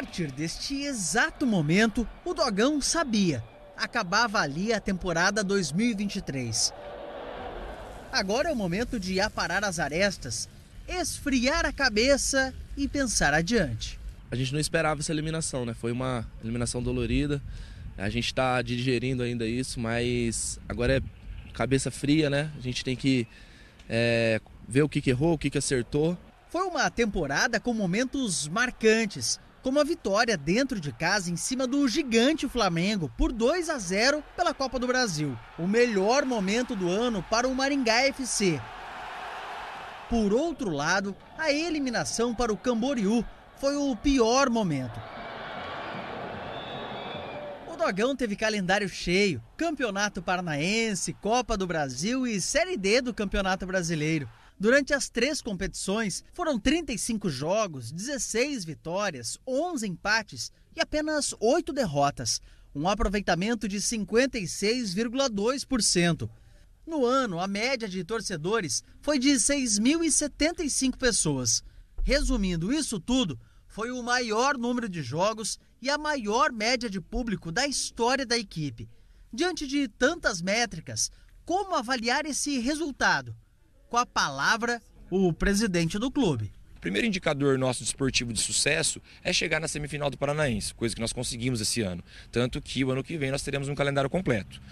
partir deste exato momento, o Dogão sabia. Acabava ali a temporada 2023. Agora é o momento de aparar as arestas, esfriar a cabeça e pensar adiante. A gente não esperava essa eliminação, né? Foi uma eliminação dolorida. A gente está digerindo ainda isso, mas agora é cabeça fria, né? A gente tem que é, ver o que, que errou, o que, que acertou. Foi uma temporada com momentos marcantes como a vitória dentro de casa em cima do gigante Flamengo por 2 a 0 pela Copa do Brasil. O melhor momento do ano para o Maringá FC. Por outro lado, a eliminação para o Camboriú foi o pior momento. O Dogão teve calendário cheio: Campeonato Paranaense, Copa do Brasil e Série D do Campeonato Brasileiro. Durante as três competições, foram 35 jogos, 16 vitórias, 11 empates e apenas 8 derrotas, um aproveitamento de 56,2%. No ano, a média de torcedores foi de 6.075 pessoas. Resumindo isso tudo, foi o maior número de jogos e a maior média de público da história da equipe. Diante de tantas métricas, como avaliar esse resultado? com a palavra o presidente do clube. O primeiro indicador nosso desportivo de sucesso é chegar na semifinal do Paranaense, coisa que nós conseguimos esse ano. Tanto que o ano que vem nós teremos um calendário completo.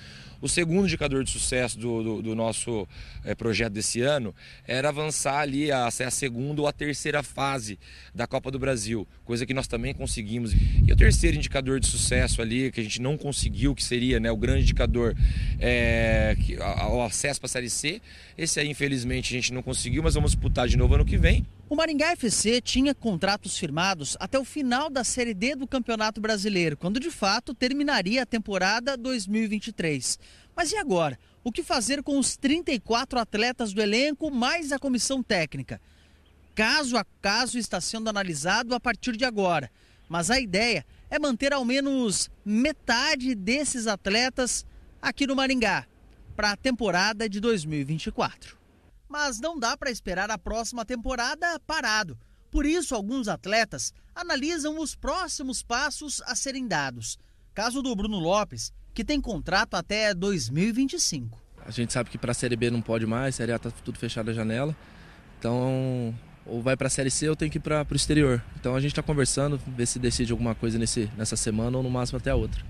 O segundo indicador de sucesso do, do, do nosso é, projeto desse ano era avançar ali a, a segunda ou a terceira fase da Copa do Brasil, coisa que nós também conseguimos. E o terceiro indicador de sucesso ali, que a gente não conseguiu, que seria né, o grande indicador é, que, a, o acesso para a Série C, esse aí infelizmente a gente não conseguiu, mas vamos disputar de novo ano que vem. O Maringá FC tinha contratos firmados até o final da Série D do Campeonato Brasileiro, quando de fato terminaria a temporada 2023. Mas e agora? O que fazer com os 34 atletas do elenco mais a comissão técnica? Caso a caso está sendo analisado a partir de agora, mas a ideia é manter ao menos metade desses atletas aqui no Maringá para a temporada de 2024 mas não dá para esperar a próxima temporada parado. Por isso, alguns atletas analisam os próximos passos a serem dados. Caso do Bruno Lopes, que tem contrato até 2025. A gente sabe que para a Série B não pode mais, a Série A está tudo fechado a janela. Então, ou vai para a Série C ou tem que ir para o exterior. Então, a gente está conversando, ver se decide alguma coisa nesse, nessa semana ou no máximo até a outra.